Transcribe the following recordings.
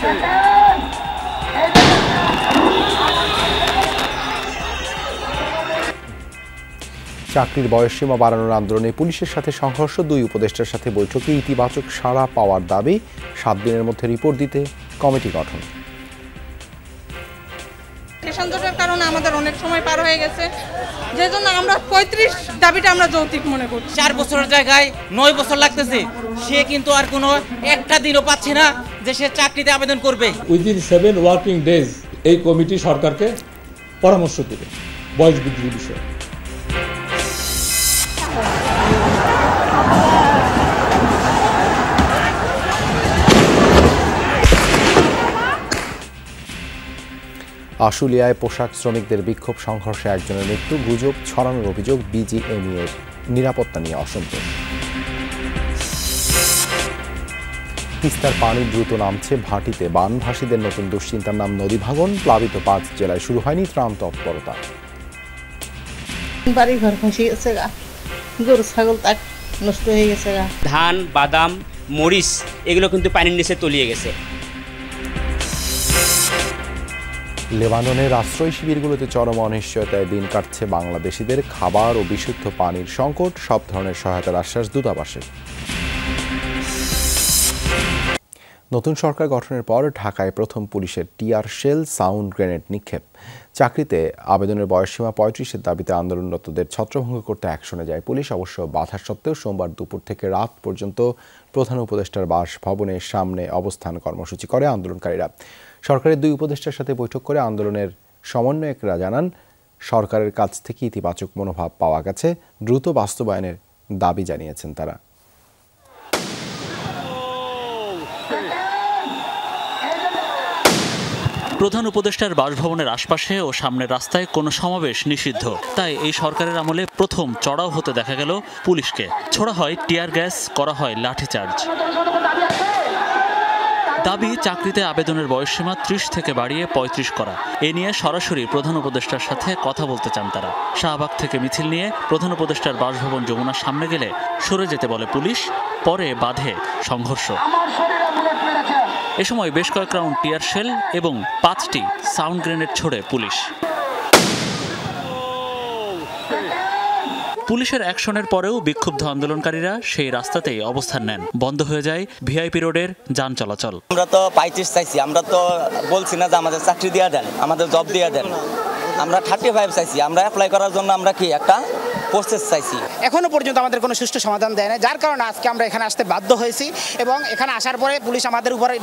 চাকরির বয়সসীমা বাড়ানোর আন্দোলনে পুলিশের সাথে সংঘর্ষ দুই উপদেষ্টার সাথে বৈঠকে ইতিবাচক সাড়া পাওয়ার দাবি সাত দিনের মধ্যে রিপোর্ট দিতে কমিটি গঠন যানজটের কারণে আমাদের অনেক সময় পার হয়ে গেছে যে জন্য আমরা পঁয়ত্রিশ দাবিটা আমরা যৌতিক মনে করছি চার বছরের জায়গায় নয় বছর লাগতেছে সে কিন্তু আর কোনো একটা দিনও পাচ্ছে না যে সে চাকরিতে আবেদন করবে উইদিন সেভেন ওয়ার্কিং ডেজ এই কমিটি সরকারকে পরামর্শ দেবে বয়স বৃদ্ধির বিষয়ে আশুলিয়ায় পোশাক শ্রমিকদের বিক্ষোভ সংঘর্ষে একজনের মৃত্যু গুজব ছড়ানোর অভিযোগ এর নিরাপত্তা নিয়ে অসন্তোষ তিস্তার পানি দ্রুত নামছে ভাটিতে বানভাসীদের নতুন দুশ্চিন্তার নাম নদী ভাঙন প্লাবিত পাঁচ জেলায় শুরু হয়নি ত্রাণ তৎপরতা গেছে গা গরু ছাগল নষ্ট হয়ে ধান বাদাম মরিচ এগুলো কিন্তু পানির নিচে তলিয়ে গেছে লেবাননের আশ্রয় শিবিরগুলোতে চরম অনিশ্চয়তায় দিন কাটছে বাংলাদেশিদের খাবার ও বিশুদ্ধ পানির সংকট সব ধরনের সহায়তার আশ্বাস দূতাবাসের নতুন সরকার গঠনের পর ঢাকায় প্রথম পুলিশের টিআর শেল সাউন্ড গ্রেনেড নিক্ষেপ চাকরিতে আবেদনের বয়সসীমা পঁয়ত্রিশের দাবিতে আন্দোলনরতদের ছত্রভঙ্গ করতে অ্যাকশনে যায় পুলিশ অবশ্য বাধা সত্ত্বেও সোমবার দুপুর থেকে রাত পর্যন্ত প্রধান উপদেষ্টার বাসভবনের সামনে অবস্থান কর্মসূচি করে আন্দোলনকারীরা সরকারের দুই উপদেষ্টার সাথে বৈঠক করে আন্দোলনের সমন্বয়করা জানান সরকারের কাছ থেকে ইতিবাচক মনোভাব পাওয়া গেছে দ্রুত বাস্তবায়নের দাবি জানিয়েছেন তারা প্রধান উপদেষ্টার বাসভবনের আশপাশে ও সামনের রাস্তায় কোনো সমাবেশ নিষিদ্ধ তাই এই সরকারের আমলে প্রথম চড়াও হতে দেখা গেল পুলিশকে ছোড়া হয় টিয়ার গ্যাস করা হয় লাঠিচার্জ দাবি চাকরিতে আবেদনের বয়সসীমা ত্রিশ থেকে বাড়িয়ে পঁয়ত্রিশ করা এ নিয়ে সরাসরি প্রধান উপদেষ্টার সাথে কথা বলতে চান তারা শাহবাগ থেকে মিছিল নিয়ে প্রধান উপদেষ্টার বাসভবন যমুনার সামনে গেলে সরে যেতে বলে পুলিশ পরে বাধে সংঘর্ষ এ সময় বেশ কয়েক রাউন্ড টিয়ার শেল এবং পাঁচটি সাউন্ড গ্রেনেড ছোড়ে পুলিশ পুলিশের অ্যাকশনের পরেও বিক্ষুব্ধ আন্দোলনকারীরা সেই রাস্তাতেই অবস্থান নেন বন্ধ হয়ে যায় ভিআইপি রোডের যান চলাচল আমরা তো পাইতিস চাইছি আমরা তো বলছি না যে আমাদের চাকরি দেওয়া দেন আমাদের জব দেওয়া দেন আমরা থার্টি ফাইভ চাইছি আমরা অ্যাপ্লাই করার জন্য আমরা কি একটা প্রসেস চাইছি এখনো পর্যন্ত আমাদের কোনো সুষ্ঠু সমাধান দেয় না যার কারণে আজকে আমরা এখানে আসতে বাধ্য হয়েছি এবং এখানে আসার পরে পুলিশ আমাদের উপরে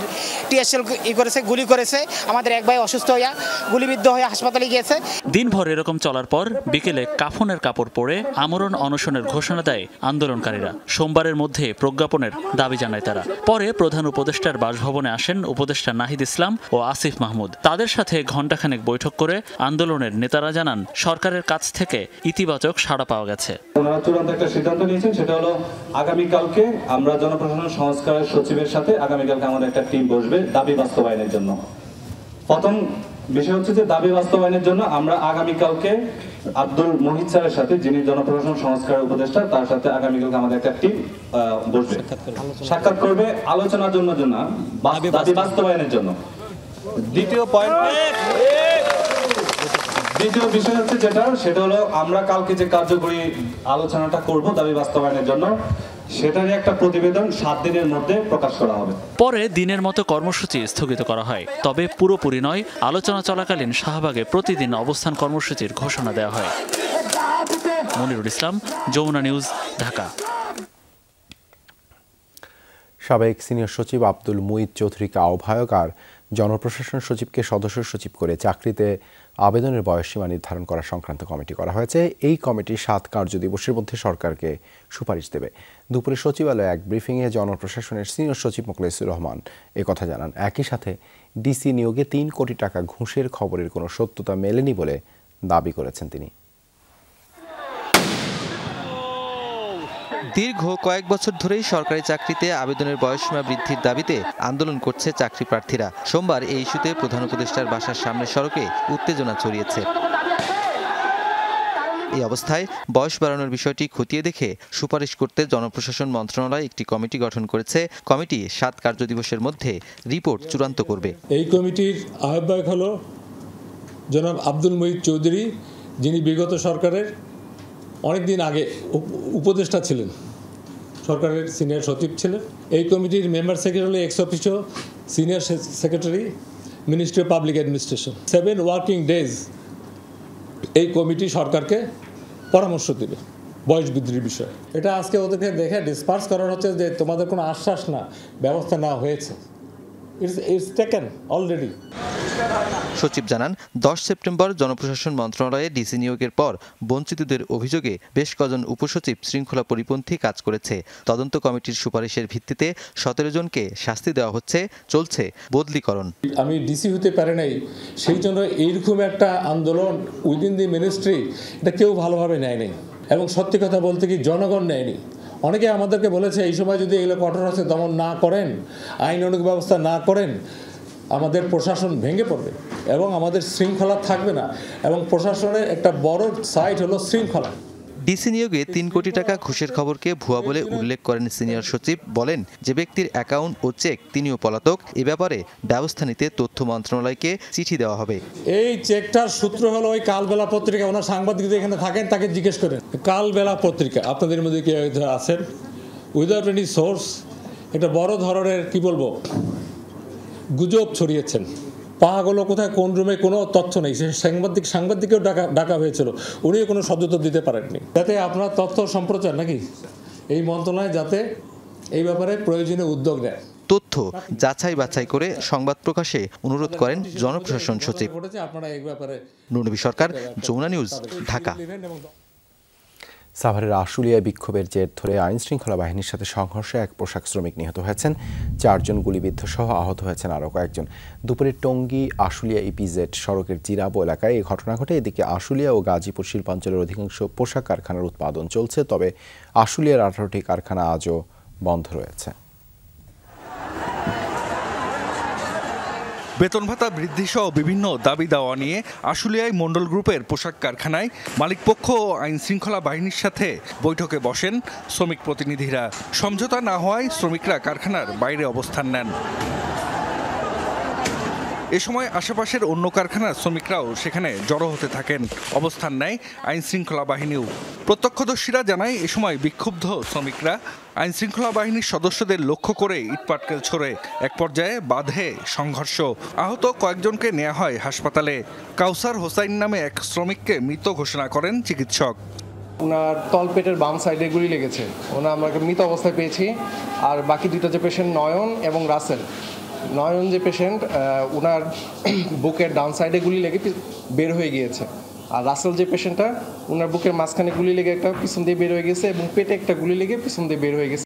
টিএসএল ই করেছে গুলি করেছে আমাদের এক ভাই অসুস্থ হইয়া গুলিবিদ্ধ হয়ে হাসপাতালে গিয়েছে দিনভর এরকম চলার পর বিকেলে কাফনের কাপড় পরে আমরণ অনশনের ঘোষণা দেয় আন্দোলনকারীরা সোমবারের মধ্যে প্রজ্ঞাপনের দাবি জানায় তারা পরে প্রধান উপদেষ্টার বাসভবনে আসেন উপদেষ্টা নাহিদ ইসলাম ও আসিফ মাহমুদ তাদের সাথে ঘণ্টাখানেক বৈঠক করে আন্দোলনের নেতারা জানান সরকারের কাছ থেকে ইতিবাচক সাড়া পাওয়া গেছে ওনারা চূড়ান্ত একটা সিদ্ধান্ত নিয়েছেন সেটা হলো আগামীকালকে আমরা জনপ্রশাসন সংস্কারের সচিবের সাথে আগামীকালকে আমাদের একটা টিম বসবে দাবি বাস্তবায়নের জন্য প্রথম বিষয় হচ্ছে যে দাবি বাস্তবায়নের জন্য আমরা আগামীকালকে আব্দুল স্যারের সাথে যিনি জনপ্রশাসন উপদেষ্টা তার সাথে আগামীকালকে আমাদের একটা টিম বসবে সাক্ষাৎ করবে আলোচনার জন্য না দাবি বাস্তবায়নের জন্য দ্বিতীয় পয়েন্ট দ্বিতীয় বিষয় হচ্ছে যেটা সেটা হলো আমরা কালকে যে কার্যকরী আলোচনাটা করব দাবি বাস্তবায়নের জন্য সেটারই একটা প্রতিবেদন সাত দিনের মধ্যে প্রকাশ করা হবে পরে দিনের মতো কর্মসূচি স্থগিত করা হয় তবে পুরোপুরি নয় আলোচনা চলাকালীন শাহবাগে প্রতিদিন অবস্থান কর্মসূচির ঘোষণা দেওয়া হয় মনিরুল ইসলাম যমুনা নিউজ ঢাকা সাবেক সিনিয়র সচিব আব্দুল মুইদ চৌধুরীকে আহ্বায়ক আর জনপ্রশাসন সচিবকে সদস্য সচিব করে চাকরিতে আবেদনের বয়সসীমা নির্ধারণ করা সংক্রান্ত কমিটি করা হয়েছে এই কমিটি সাত কার্যদিবসের মধ্যে সরকারকে সুপারিশ দেবে দুপুরে সচিবালয়ে এক ব্রিফিংয়ে জনপ্রশাসনের সিনিয়র সচিব মোকলেসুর রহমান কথা জানান একই সাথে ডিসি নিয়োগে তিন কোটি টাকা ঘুষের খবরের কোনো সত্যতা মেলেনি বলে দাবি করেছেন তিনি দীর্ঘ কয়েক বছর ধরেই সরকারি চাকরিতে আবেদনের বয়সসীমা বৃদ্ধির দাবিতে আন্দোলন করছে চাকরি প্রার্থীরা সোমবার এই ইস্যুতে প্রধান উপদেষ্টার বাসার সামনে সড়কে উত্তেজনা ছড়িয়েছে এই অবস্থায় বয়স বাড়ানোর বিষয়টি খতিয়ে দেখে সুপারিশ করতে জনপ্রশাসন মন্ত্রণালয় একটি কমিটি গঠন করেছে কমিটি সাত কার্য দিবসের মধ্যে রিপোর্ট চূড়ান্ত করবে এই কমিটির আহ্বায়ক হল জনাব আব্দুল মহিদ চৌধুরী যিনি বিগত সরকারের অনেক দিন আগে উপদেষ্টা ছিলেন সরকারের সিনিয়র সচিব ছিলেন এই কমিটির member secretary ex officio senior secretary ministry of public administration seven working days এই কমিটি সরকারকে পরামর্শ দেবে বয়স বৃদ্ধির বিষয়ে এটা আজকে ওদেরকে দেখে ডিসপার্স করানো হচ্ছে যে তোমাদের কোনো আশ্বাস না ব্যবস্থা নেওয়া হয়েছে ইটস অলরেডি সচিব জানান দশ সেপ্টেম্বর জনপ্রশাসন মন্ত্রণালয়ে ডিসি নিয়োগের পর বঞ্চিতদের অভিযোগে বেশ কজন উপসচিব শৃঙ্খলা পরিপন্থী কাজ করেছে তদন্ত কমিটির সুপারিশের ভিত্তিতে সতেরো জনকে শাস্তি দেওয়া হচ্ছে চলছে বদলিকরণ আমি ডিসি হতে পারে নাই সেই জন্য এইরকম একটা আন্দোলন উইদিন দি মিনিস্ট্রি এটা কেউ ভালোভাবে নেয়নি এবং সত্যি কথা বলতে কি জনগণ নেয়নি অনেকে আমাদেরকে বলেছে এই সময় যদি এগুলো কঠোর হচ্ছে দমন না করেন আইন অনুক ব্যবস্থা না করেন আমাদের প্রশাসন ভেঙে পড়বে এবং আমাদের শৃঙ্খলা থাকবে না এবং প্রশাসনের একটা বড় সাইট হলো শৃঙ্খলা ডিসি নিয়োগে তিন কোটি টাকা ঘুষের খবরকে ভুয়া বলে উল্লেখ করেন সিনিয়র সচিব বলেন যে ব্যক্তির অ্যাকাউন্ট ও চেক তিনিও পলাতক এ ব্যাপারে ব্যবস্থা নিতে তথ্য মন্ত্রণালয়কে চিঠি দেওয়া হবে এই চেকটার সূত্র হলো ওই কালবেলা পত্রিকা ওনার সাংবাদিকদের এখানে থাকেন তাকে জিজ্ঞেস করেন কালবেলা পত্রিকা আপনাদের মধ্যে কি আছেন উইদাউট এনি সোর্স এটা বড় ধরনের কি বলবো গুজব ছড়িয়েছেন পাওয়া গেলো কোথায় কোন রুমে কোনো তথ্য নেই সে সাংবাদিক সাংবাদিকেও ডাকা ডাকা হয়েছিল উনিও কোনো সদুত্তর দিতে পারেননি যাতে আপনার তথ্য সম্প্রচার নাকি এই মন্ত্রণালয় যাতে এই ব্যাপারে প্রয়োজনীয় উদ্যোগ নেয় তথ্য যাচাই বাছাই করে সংবাদ প্রকাশে অনুরোধ করেন জনপ্রশাসন সচিব নুনবি সরকার যমুনা নিউজ ঢাকা সাভারের আশুলিয়ায় বিক্ষোভের জের ধরে আইন শৃঙ্খলা বাহিনীর সাথে সংঘর্ষে এক পোশাক শ্রমিক নিহত হয়েছেন চারজন গুলিবিদ্ধ সহ আহত হয়েছেন আরও কয়েকজন দুপুরে টঙ্গী আশুলিয়া ইপিজেড e সড়কের জিরাব এলাকায় এই ঘটনা ঘটে এদিকে আশুলিয়া ও গাজীপুর শিল্পাঞ্চলের অধিকাংশ পোশাক কারখানার উৎপাদন চলছে তবে আশুলিয়ার আঠারোটি কারখানা আজও বন্ধ রয়েছে বেতন ভাতা বৃদ্ধিসহ বিভিন্ন দাবি দাওয়া নিয়ে আশুলিয়ায় মণ্ডল গ্রুপের পোশাক কারখানায় মালিকপক্ষ ও আইন শৃঙ্খলা বাহিনীর সাথে বৈঠকে বসেন শ্রমিক প্রতিনিধিরা সমঝোতা না হওয়ায় শ্রমিকরা কারখানার বাইরে অবস্থান নেন এ সময় আশেপাশের অন্য কারখানার শ্রমিকরাও সেখানে জড়ো হতে থাকেন অবস্থান নেয় আইন শৃঙ্খলা বাহিনীও প্রত্যক্ষদর্শীরা জানায় এ সময় বিক্ষুব্ধ শ্রমিকরা আইনশৃঙ্খলা বাহিনীর সদস্যদের লক্ষ্য করে ইটপাটকেল ছড়ে এক পর্যায়ে বাধে সংঘর্ষ আহত কয়েকজনকে নেওয়া হয় হাসপাতালে কাউসার হোসাইন নামে এক শ্রমিককে মৃত ঘোষণা করেন চিকিৎসক ওনার তলপেটের বাম সাইডে গুলি লেগেছে ওনা আমরা মৃত অবস্থায় পেয়েছি আর বাকি দুইটা যে পেশেন্ট নয়ন এবং রাসেল নয়ন যে পেশেন্ট ওনার বুকের ডান সাইডে গুলি লেগে বের হয়ে গিয়েছে আর রাসেল যে পেশেন্টটা ওনার বুকের মাঝখানে গুলি লেগে একটা পিছন দিয়ে বের হয়ে গেছে এবং পেটে একটা গুলি লেগে পিছন দিয়ে বের হয়ে গেছে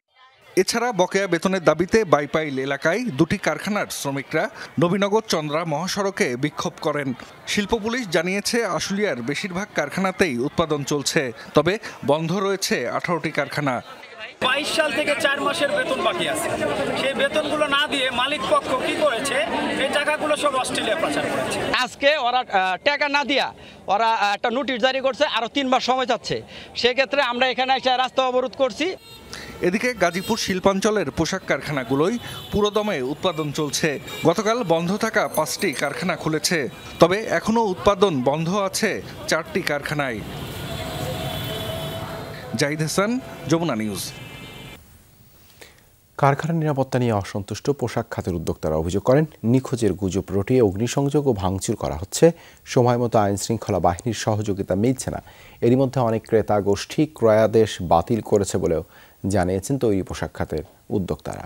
এছাড়া বকেয়া বেতনের দাবিতে বাইপাইল এলাকায় দুটি কারখানার শ্রমিকরা নবীনগর চন্দ্রা মহাসড়কে বিক্ষোভ করেন শিল্প পুলিশ জানিয়েছে আশুলিয়ার বেশিরভাগ কারখানাতেই উৎপাদন চলছে তবে বন্ধ রয়েছে আঠারোটি কারখানা বাইশ সাল থেকে চার মাসের বেতন বাকি আছে সেই বেতনগুলো না দিয়ে মালিক পক্ষ কি করেছে এই টাকাগুলো সব অস্ট্রেলিয়া প্রচার করেছে আজকে ওরা টাকা না দিয়া ওরা একটা নোটিশ জারি করছে আরও তিন মাস সময় যাচ্ছে সেক্ষেত্রে আমরা এখানে একটা রাস্তা অবরোধ করছি এদিকে গাজীপুর শিল্পাঞ্চলের পোশাক কারখানাগুলোই পুরোদমে উৎপাদন চলছে গতকাল বন্ধ থাকা পাঁচটি কারখানা খুলেছে তবে এখনও উৎপাদন বন্ধ আছে চারটি কারখানায় জাহিদ হাসান যমুনা নিউজ কারখানা নিরাপত্তা নিয়ে অসন্তুষ্ট পোশাক খাতের উদ্যোক্তারা অভিযোগ করেন নিখোঁজের গুজব রটিয়ে অগ্নিসংযোগ ও ভাঙচুর করা হচ্ছে সময় মতো আইনশৃঙ্খলা বাহিনীর সহযোগিতা মিলছে না এরই মধ্যে অনেক ক্রেতা গোষ্ঠী ক্রয়াদেশ বাতিল করেছে বলেও জানিয়েছেন তৈরি পোশাক খাতের উদ্যোক্তারা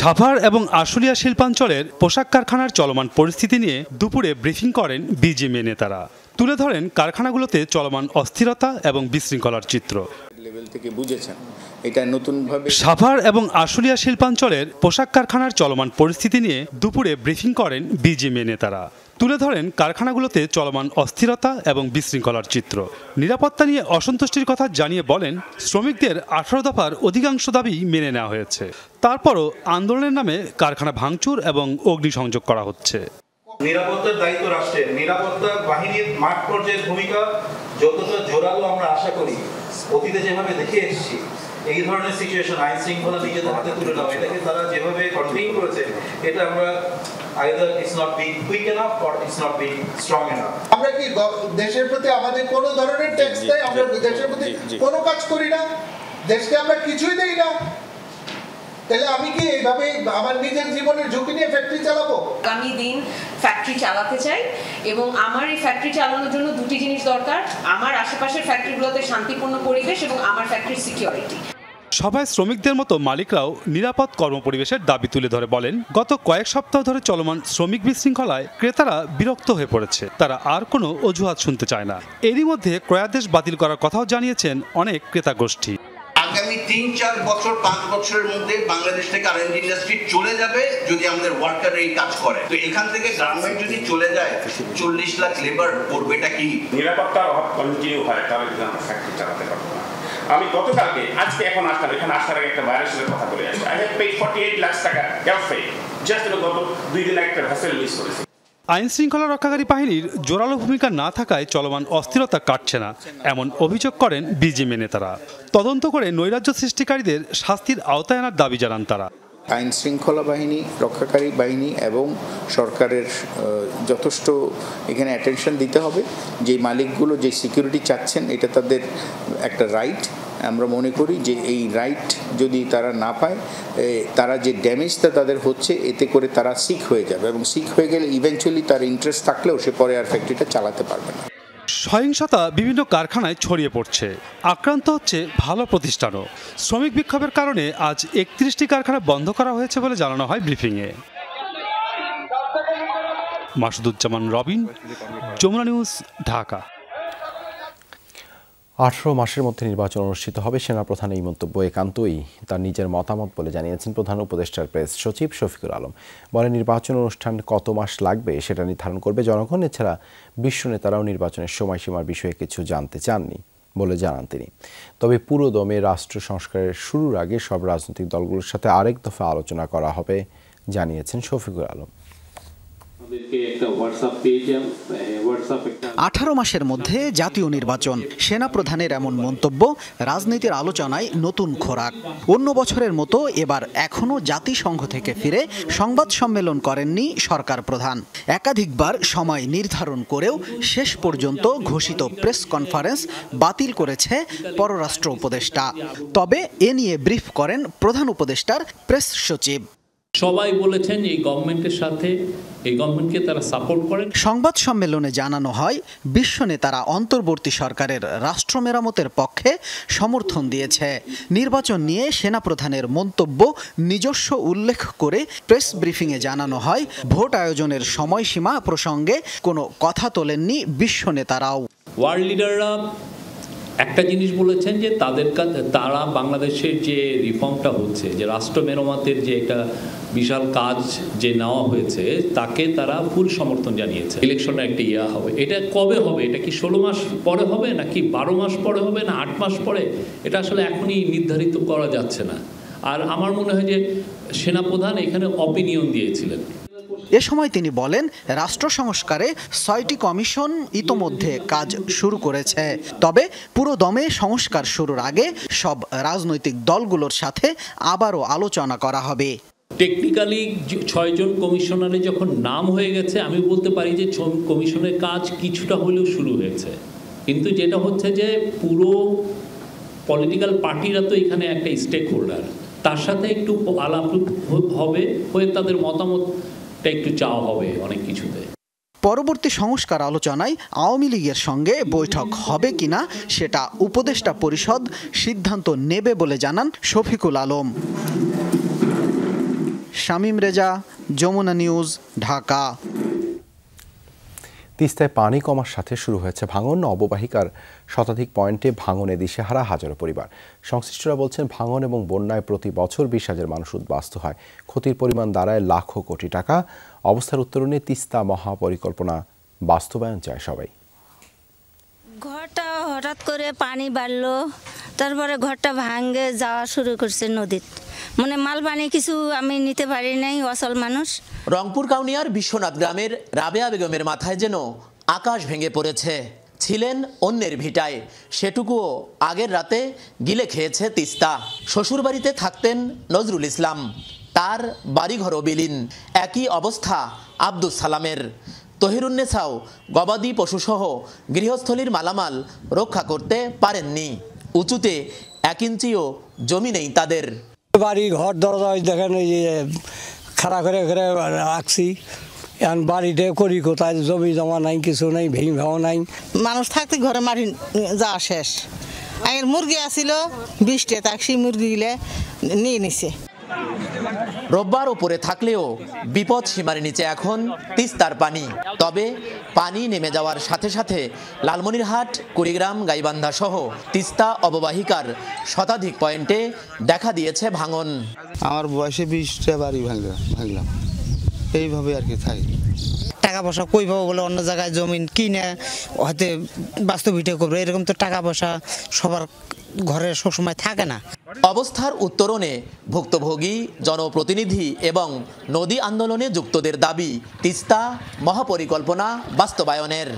সাভার এবং আশুলিয়া শিল্পাঞ্চলের পোশাক কারখানার চলমান পরিস্থিতি নিয়ে দুপুরে ব্রিফিং করেন বিজিএমএ নেতারা তুলে ধরেন কারখানাগুলোতে চলমান অস্থিরতা এবং বিশৃঙ্খলার চিত্র সাফার সাভার এবং আশুলিয়া শিল্পাঞ্চলের পোশাক কারখানার চলমান পরিস্থিতি নিয়ে দুপুরে ব্রিফিং করেন বিজিএমএ নেতারা তুলে ধরেন কারখানাগুলোতে চলমান অস্থিরতা এবং বিশৃঙ্খলার চিত্র নিরাপত্তা নিয়ে অসন্তুষ্টির কথা জানিয়ে বলেন শ্রমিকদের আঠারো দফার অধিকাংশ দাবি মেনে নেওয়া হয়েছে তারপরও আন্দোলনের নামে কারখানা ভাঙচুর এবং অগ্নিসংযোগ করা হচ্ছে নিরাপত্তার দায়িত্ব রাষ্ট্রের নিরাপত্তা বাহিনীর মাঠ পর্যায়ের ভূমিকা যতটা জোরালো আমরা আশা করি অতীতে যেভাবে দেখে এসেছি এই ধরনের সিচুয়েশন আইন শৃঙ্খলা নিজেদের হাতে তুলে নেওয়া এটাকে তারা যেভাবে কন্টিনিউ করেছে এটা আমরা either it's not being quick enough or it's not being strong enough আমরা কি দেশের প্রতি আমাদের কোনো ধরনের ট্যাক্স দেয় আমরা দেশের প্রতি কোনো কাজ করি না দেশকে আমরা কিছুই দেই না তাহলে আমি কি এইভাবে আমার নিজের জীবনের ঝুঁকি নিয়ে ফ্যাক্টরি চালাবো আগামী দিন ফ্যাক্টরি চালাতে চাই এবং আমার এই ফ্যাক্টরি চালানোর জন্য দুটি জিনিস দরকার আমার আশেপাশের ফ্যাক্টরিগুলোতে শান্তিপূর্ণ পরিবেশ এবং আমার ফ্যাক্টরির সিকিউরিটি সভায় শ্রমিকদের মতো মালিকরাও নিরাপদ কর্মপরিবেশের দাবি তুলে ধরে বলেন গত কয়েক সপ্তাহ ধরে চলমান শ্রমিক বিশৃঙ্খলায় ক্রেতারা বিরক্ত হয়ে পড়েছে তারা আর কোনো অজুহাত শুনতে চায় না এরই মধ্যে ক্রয়াদেশ বাতিল করার কথাও জানিয়েছেন অনেক ক্রেতা গোষ্ঠী আগামী তিন চার বছর পাঁচ বছরের মধ্যে বাংলাদেশ থেকে আর ইন্ডাস্ট্রি চলে যাবে যদি আমাদের ওয়ার্কার এই কাজ করে তো এখান থেকে গার্মেন্ট যদি চলে যায় চল্লিশ লাখ লেবার এটা কি নিরাপত্তার অভাব কন্টিনিউ হয় তাহলে আমরা ফ্যাক্টরি চালাতে পারবো না আমি গতকালকে আজকে এখন আসলাম এখানে আসার আগে একটা বাইরের কথা বলে আসছি I have paid forty eight lakh টাকা এয়ার ফ্রেড জাস্ট গত দুই দিন একটা ভ্যাসেল মিস করেছি আইন শৃঙ্খলা রক্ষাকারী বাহিনীর জোরালো ভূমিকা না থাকায় চলমান অস্থিরতা কাটছে না এমন অভিযোগ করেন বিজেপি নেতারা তদন্ত করে নৈরাজ্য সৃষ্টিকারীদের শাস্তির আওতায় আনার দাবি জানান তারা আইন শৃঙ্খলা বাহিনী রক্ষাকারী বাহিনী এবং সরকারের যথেষ্ট এখানে অ্যাটেনশন দিতে হবে যে মালিকগুলো যে সিকিউরিটি চাচ্ছেন এটা তাদের একটা রাইট আমরা মনে করি যে এই রাইট যদি তারা না পায় তারা যে ড্যামেজটা তাদের হচ্ছে এতে করে তারা সিক হয়ে যাবে এবং সিক হয়ে গেলে ইভেনচুয়ালি তার ইন্টারেস্ট থাকলেও সে পরে আর ফ্যাক্টরিটা চালাতে পারবে না সহিংসতা বিভিন্ন কারখানায় ছড়িয়ে পড়ছে আক্রান্ত হচ্ছে ভালো প্রতিষ্ঠানও শ্রমিক বিক্ষোভের কারণে আজ একত্রিশটি কারখানা বন্ধ করা হয়েছে বলে জানানো হয় ব্রিফিংয়ে মাসুদুজ্জামান রবিন যমুনা নিউজ ঢাকা আঠারো মাসের মধ্যে নির্বাচন অনুষ্ঠিত হবে সেনাপ্রধান এই মন্তব্য একান্তই তার নিজের মতামত বলে জানিয়েছেন প্রধান উপদেষ্টার প্রেস সচিব শফিকুল আলম বলে নির্বাচন অনুষ্ঠান কত মাস লাগবে সেটা নির্ধারণ করবে জনগণ এছাড়া বিশ্ব নেতারাও নির্বাচনের সময়সীমার বিষয়ে কিছু জানতে চাননি বলে জানান তিনি তবে পুরো দমে রাষ্ট্র সংস্কারের শুরুর আগে সব রাজনৈতিক দলগুলোর সাথে আরেক দফা আলোচনা করা হবে জানিয়েছেন শফিকুল আলম আঠারো মাসের মধ্যে জাতীয় নির্বাচন সেনা প্রধানের এমন মন্তব্য রাজনীতির আলোচনায় নতুন খোরাক অন্য বছরের মতো এবার এখনও জাতিসংঘ থেকে ফিরে সংবাদ সম্মেলন করেননি সরকার প্রধান একাধিকবার সময় নির্ধারণ করেও শেষ পর্যন্ত ঘোষিত প্রেস কনফারেন্স বাতিল করেছে পররাষ্ট্র উপদেষ্টা তবে এ নিয়ে ব্রিফ করেন প্রধান উপদেষ্টার প্রেস সচিব সবাই বলেছেন এই গভর্নমেন্টের সাথে এই গভর্নমেন্টকে তারা সাপোর্ট করেন সংবাদ সম্মেলনে জানানো হয় বিশ্ব নেতারা অন্তর্বর্তী সরকারের রাষ্ট্র মেরামতের পক্ষে সমর্থন দিয়েছে নির্বাচন নিয়ে সেনাপ্রধানের মন্তব্য নিজস্ব উল্লেখ করে প্রেস ব্রিফিংয়ে জানানো হয় ভোট আয়োজনের সময়সীমা প্রসঙ্গে কোনো কথা তোলেননি বিশ্ব নেতারাও ওয়ার্ল্ড লিডাররা একটা জিনিস বলেছেন যে তাদের কাছে তারা বাংলাদেশের যে রিফর্মটা হচ্ছে যে রাষ্ট্র মেরামতের যে একটা বিশাল কাজ যে নেওয়া হয়েছে তাকে তারা ফুল সমর্থন জানিয়েছে ইলেকশনে একটা ইয়া হবে এটা কবে হবে এটা কি ষোলো মাস পরে হবে নাকি বারো মাস পরে হবে না আট মাস পরে এটা আসলে এখনই নির্ধারিত করা যাচ্ছে না আর আমার মনে হয় যে সেনাপ্রধান এখানে অপিনিয়ন দিয়েছিলেন এ সময় তিনি বলেন রাষ্ট্র সংস্কারে ছয়টি কমিশন ইতোমধ্যে কাজ শুরু করেছে তবে পুরো দমে সংস্কার শুরুর আগে সব রাজনৈতিক দলগুলোর সাথে আবারও আলোচনা করা হবে টেকনিক্যালি ছয়জন কমিশনারে যখন নাম হয়ে গেছে আমি বলতে পারি যে কমিশনের কাজ কিছুটা হলেও শুরু হয়েছে কিন্তু যেটা হচ্ছে যে পুরো পলিটিক্যাল পার্টিরা তো এখানে একটা স্টেক হোল্ডার তার সাথে একটু আলাপ হবে হয়ে তাদের মতামতটা একটু চাওয়া হবে অনেক কিছুতে পরবর্তী সংস্কার আলোচনায় আওয়ামী লীগের সঙ্গে বৈঠক হবে কিনা সেটা উপদেষ্টা পরিষদ সিদ্ধান্ত নেবে বলে জানান শফিকুল আলম শামীম রেজা যমুনা নিউজ ঢাকা তিস্তায় পানি কমার সাথে শুরু হয়েছে ভাঙন অববাহিকার শতাধিক পয়েন্টে ভাঙনে দিশেহারা হাজারো পরিবার সংশ্লিষ্টরা বলছেন ভাঙন এবং বন্যায় প্রতি বছর বিশ হাজার মানুষ উদ্বাস্ত হয় ক্ষতির পরিমাণ দাঁড়ায় লাখো কোটি টাকা অবস্থার উত্তরণে তিস্তা মহাপরিকল্পনা বাস্তবায়ন চায় সবাই ঘরটা হঠাৎ করে পানি বাড়লো তারপরে ঘরটা ভাঙে যাওয়া শুরু করছে নদীতে মানে মাল বানিয়ে কিছু আমি নিতে পারি নাই অসল মানুষ রংপুর কাউনিয়ার বিশ্বনাথ গ্রামের রাবেয়া বেগমের মাথায় যেন আকাশ ভেঙে পড়েছে ছিলেন অন্যের ভিটায় সেটুকুও আগের রাতে গিলে খেয়েছে তিস্তা শ্বশুরবাড়িতে থাকতেন নজরুল ইসলাম তার বাড়িঘরও বিলীন একই অবস্থা আব্দুল সালামের তহিরুন্নেসাও গবাদি পশুসহ গৃহস্থলীর মালামাল রক্ষা করতে পারেননি উঁচুতে এক ইঞ্চিও জমি নেই তাদের বাড়ি ঘর দরজা দেখেন এই যে খাড়া করে করে রাখছি এখন বাড়িতে করি কোথায় জমি জমা নাই কিছু নাই ভেঙে ভাও নাই মানুষ থাকতে ঘরে মারি যাওয়া শেষ আগের মুরগি আসিল বৃষ্টি তাক সেই মুরগিগুলো নিয়ে নিছে রোববার উপরে থাকলেও বিপদ সীমার নিচে এখন তিস্তার পানি তবে পানি নেমে যাওয়ার সাথে সাথে লালমনিরহাট কুড়িগ্রাম গাইবান্ধা সহ তিস্তা অববাহিকার শতাধিক পয়েন্টে দেখা দিয়েছে ভাঙন আমার বয়সে বিশটা বাড়ি ভাঙলাম ভাঙলাম এইভাবে আর কি থাকি টাকা পয়সা কই পাবো বলে অন্য জায়গায় জমিন কিনে হয়তো বাস্তবিত করবে এরকম তো টাকা পয়সা সবার ঘরে সবসময় থাকে না অবস্থার উত্তরণে ভুক্তভোগী জনপ্রতিনিধি এবং নদী আন্দোলনে যুক্তদের দাবি তিস্তা মহাপরিকল্পনা বাস্তবায়নের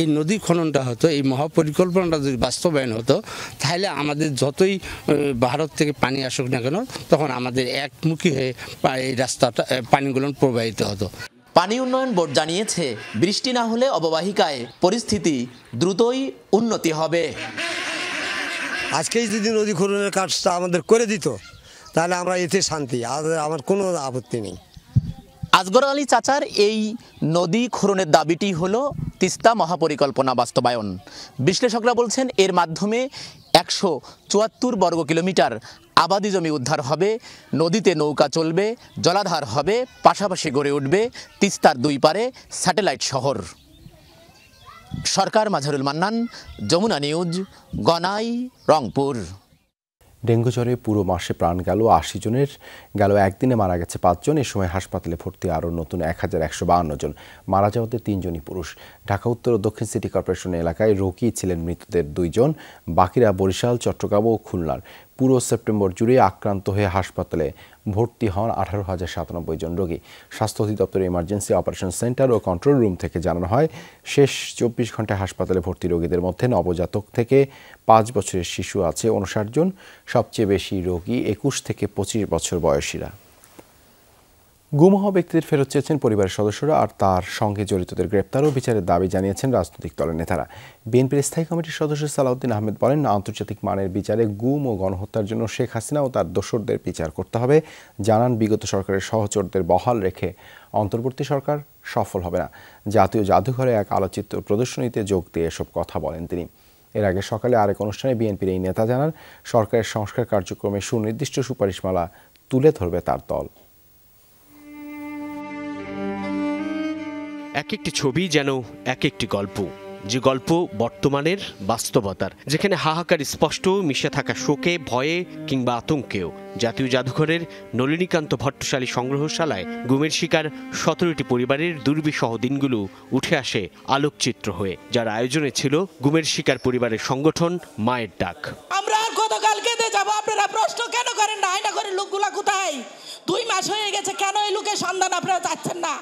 এই নদী খননটা হতো এই মহাপরিকল্পনাটা যদি বাস্তবায়ন হতো তাহলে আমাদের যতই ভারত থেকে পানি আসুক না কেন তখন আমাদের একমুখী হয়ে এই রাস্তাটা পানিগুলো প্রবাহিত হতো পানি উন্নয়ন বোর্ড জানিয়েছে বৃষ্টি না হলে অববাহিকায় পরিস্থিতি দ্রুতই উন্নতি হবে আজকেই যদি নদী খননের কাজটা আমাদের করে দিত তাহলে আমরা এতে শান্তি আর আমার কোনো আপত্তি নেই আজগর আলী চাচার এই নদী খননের দাবিটি হল তিস্তা মহাপরিকল্পনা বাস্তবায়ন বিশ্লেষকরা বলছেন এর মাধ্যমে একশো চুয়াত্তর বর্গ কিলোমিটার আবাদি জমি উদ্ধার হবে নদীতে নৌকা চলবে জলাধার হবে পাশাপাশি গড়ে উঠবে তিস্তার দুই পারে স্যাটেলাইট শহর সরকার মাঝারুল মান্নান যমুনা নিউজ গনাই রংপুর ডেঙ্গু জ্বরে পুরো মাসে প্রাণ গেল আশি জনের গেল একদিনে মারা গেছে পাঁচজন এ সময় হাসপাতালে ভর্তি আরও নতুন এক হাজার একশো বাহান্ন জন মারা যাওয়াতে তিনজনই পুরুষ ঢাকা উত্তর ও দক্ষিণ সিটি কর্পোরেশন এলাকায় রোগী ছিলেন মৃতদের দুইজন বাকিরা বরিশাল চট্টগ্রাম ও খুলনার পুরো সেপ্টেম্বর জুড়ে আক্রান্ত হয়ে হাসপাতালে ভর্তি হন আঠারো হাজার সাতানব্বই জন রোগী স্বাস্থ্য অধিদপ্তরের ইমার্জেন্সি অপারেশন সেন্টার ও কন্ট্রোল রুম থেকে জানানো হয় শেষ চব্বিশ ঘন্টায় হাসপাতালে ভর্তি রোগীদের মধ্যে নবজাতক থেকে পাঁচ বছরের শিশু আছে উনষাট জন সবচেয়ে বেশি রোগী একুশ থেকে পঁচিশ বছর বয়সীরা গুম ব্যক্তিদের ফেরত চেয়েছেন পরিবারের সদস্যরা আর তার সঙ্গে জড়িতদের গ্রেপ্তার ও বিচারের দাবি জানিয়েছেন রাজনৈতিক দলের নেতারা বিএনপির স্থায়ী কমিটির সদস্য সালাউদ্দিন আহমেদ বলেন আন্তর্জাতিক মানের বিচারে গুম ও গণহত্যার জন্য শেখ হাসিনা ও তার দোসরদের বিচার করতে হবে জানান বিগত সরকারের সহচরদের বহাল রেখে অন্তর্বর্তী সরকার সফল হবে না জাতীয় জাদুঘরে এক আলোচিত প্রদর্শনীতে যোগ দিয়ে এসব কথা বলেন তিনি এর আগে সকালে আরেক অনুষ্ঠানে বিএনপির এই নেতা জানান সরকারের সংস্কার কার্যক্রমে সুনির্দিষ্ট সুপারিশমালা তুলে ধরবে তার দল এক একটি ছবি যেন এক একটি গল্প যে গল্প বর্তমানের বাস্তবতার যেখানে হাহাকার স্পষ্ট মিশে থাকা শোকে ভয়ে কিংবা আতঙ্কেও জাতীয় জাদুঘরের নলিনীকান্ত ভট্টশালী সংগ্রহশালায় গুমের শিকার সতেরোটি পরিবারের দুর্বিষহ দিনগুলো উঠে আসে আলোকচিত্র হয়ে যার আয়োজনে ছিল গুমের শিকার পরিবারের সংগঠন মায়ের ডাক আমরা আর গতকাল কেঁদে যাবো আপনারা প্রশ্ন কেন করেন না আয়না করে লোকগুলা কোথায় দুই মাস হয়ে গেছে কেন এই লোকের সন্ধান আপনারা চাচ্ছেন না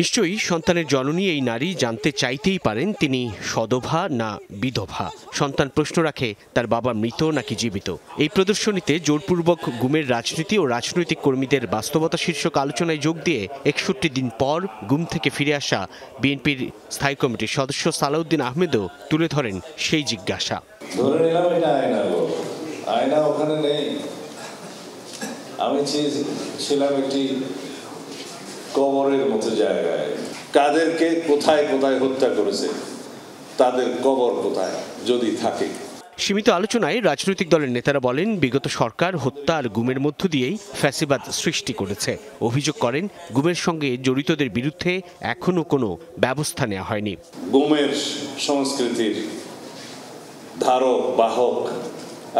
নিশ্চয়ই সন্তানের জননী এই নারী জানতে চাইতেই পারেন তিনি সদভা না বিধভা সন্তান প্রশ্ন রাখে তার বাবা মৃত নাকি জীবিত এই প্রদর্শনীতে জোরপূর্বক গুমের রাজনীতি ও রাজনৈতিক কর্মীদের বাস্তবতা শীর্ষক আলোচনায় যোগ দিয়ে একষট্টি দিন পর গুম থেকে ফিরে আসা বিএনপির স্থায়ী কমিটির সদস্য সালাউদ্দিন আহমেদও তুলে ধরেন সেই জিজ্ঞাসা আমি ছিলাম একটি কবরের মতো জায়গায় কাদেরকে কোথায় কোথায় হত্যা করেছে তাদের কবর কোথায় যদি থাকে সীমিত আলোচনায় রাজনৈতিক দলের নেতারা বলেন বিগত সরকার হত্যা আর গুমের মধ্য দিয়েই ফ্যাসিবাদ সৃষ্টি করেছে অভিযোগ করেন গুমের সঙ্গে জড়িতদের বিরুদ্ধে এখনও কোনো ব্যবস্থা নেওয়া হয়নি গুমের সংস্কৃতির ধারক বাহক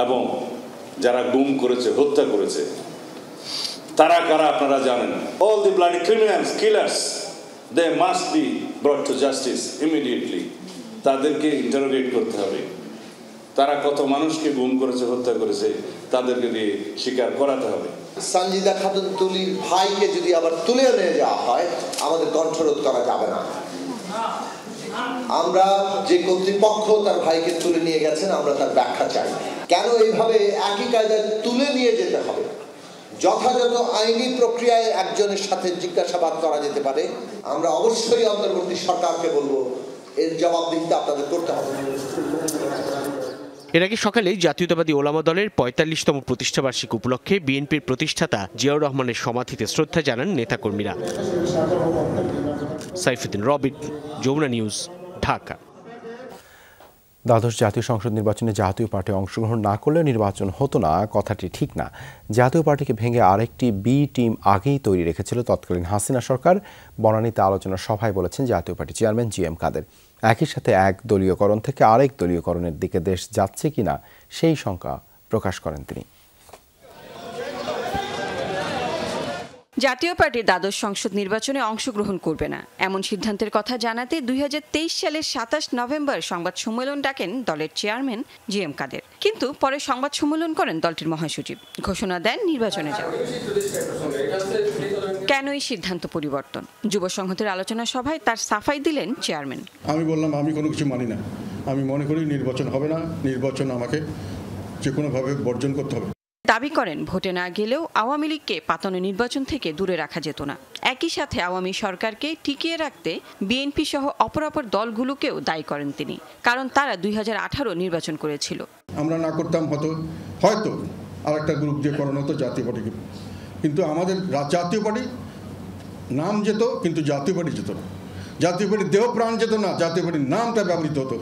এবং যারা গুম করেছে হত্যা করেছে তারা কারা আপনারা জানেন all the blood criminals killers they must be brought to justice immediately তাদেরকে ইন্টারোগেট করতে হবে তারা কত মানুষকে গুম করেছে হত্যা করেছে তাদেরকে দিয়ে স্বীকার করাতে হবে সঞ্জিদা খাতুন তুলির ভাইকে যদি আবার তুলে নিয়ে যাওয়া হয় আমাদের কণ্ঠরোধ করা যাবে না আমরা যে কর্তৃপক্ষ তার ভাইকে তুলে নিয়ে গেছেন আমরা তার ব্যাখ্যা চাই কেন এইভাবে একই কায়দায় তুলে নিয়ে যেতে হবে যথাযথ আইনি প্রক্রিয়ায় একজনের সাথে জিজ্ঞাসাবাদ করা যেতে পারে আমরা অবশ্যই অন্তর্বর্তী সরকারকে বলবো এর জবাবদিহিতা আপনাদের করতে হবে এর আগে সকালে জাতীয়তাবাদী ওলামা দলের পঁয়তাল্লিশতম প্রতিষ্ঠাবার্ষিক উপলক্ষে বিএনপির প্রতিষ্ঠাতা জিয়াউর রহমানের সমাধিতে শ্রদ্ধা জানান নেতাকর্মীরা সাইফুদ্দিন রবিট যমুনা নিউজ ঢাকা দ্বাদশ জাতীয় সংসদ নির্বাচনে জাতীয় পার্টি অংশগ্রহণ না করলে নির্বাচন হতো না কথাটি ঠিক না জাতীয় পার্টিকে ভেঙে আরেকটি বি টিম আগেই তৈরি রেখেছিল তৎকালীন হাসিনা সরকার বনানীতে আলোচনা সভায় বলেছেন Jatiya Party chairman G M Quader একই সাথে এক দলীয়করণ থেকে আরেক দলীয়করণের দিকে দেশ যাচ্ছে কিনা সেই শঙ্কা প্রকাশ করেন তিনি জাতীয় পার্টির দ্বাদশ সংসদ নির্বাচনে অংশগ্রহণ করবে না এমন সিদ্ধান্তের কথা জানাতে দুই সালের সাতাশ নভেম্বর সংবাদ সম্মেলন ডাকেন দলের চেয়ারম্যান জি এম কাদের কিন্তু পরে সংবাদ সম্মেলন করেন দলটির মহাসচিব ঘোষণা দেন নির্বাচনে যাওয়া কেন এই সিদ্ধান্ত পরিবর্তন যুব সংহতের আলোচনা সভায় তার সাফাই দিলেন চেয়ারম্যান আমি বললাম আমি কোনো কিছু মানি না আমি মনে করি নির্বাচন হবে না নির্বাচন আমাকে যে কোনোভাবে বর্জন করতে হবে দাবি করেন ভোটে না গেলেও আওয়ামী লীগকে পাতানো নির্বাচন থেকে দূরে রাখা যেত না একই সাথে আওয়ামী সরকারকে টিকিয়ে রাখতে বিএনপি সহ অপরাপর দলগুলোকেও দায়ী করেন তিনি কারণ তারা দুই হাজার নির্বাচন করেছিল আমরা না করতাম হতো হয়তো একটা গ্রুপ যে করানো হতো জাতীয় পার্টি কিন্তু আমাদের জাতীয় পার্টি নাম যেত কিন্তু জাতীয় পার্টি যেত না জাতীয় পার্টির দেহ প্রাণ যেত না জাতীয় পার্টির নামটা ব্যবহৃত হতো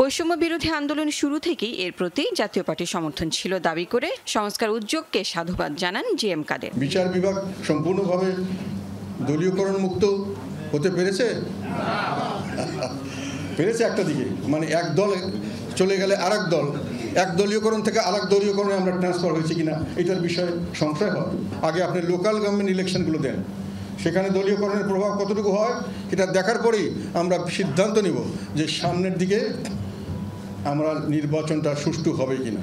বৈষম্য বিরোধী আন্দোলন শুরু থেকেই এর প্রতি জাতীয় পার্টির সমর্থন ছিল দাবি করে সংস্কার উদ্যোগকে সাধুবাদ জানান জি এম কাদের বিচার বিভাগ সম্পূর্ণভাবে দলীয়করণ মুক্ত হতে পেরেছে পেরেছে একটা দিকে মানে এক দল চলে গেলে আর দল এক দলীয়করণ থেকে এক দলীয়করণে আমরা ট্রান্সফার হয়েছে কিনা এটার বিষয়ে সংশয় হয় আগে আপনি লোকাল গভর্নমেন্ট ইলেকশনগুলো দেন সেখানে দলীয়করণের প্রভাব কতটুকু হয় সেটা দেখার পরেই আমরা সিদ্ধান্ত নিব যে সামনের দিকে আমরা নির্বাচনটা সুষ্ঠু হবে কিনা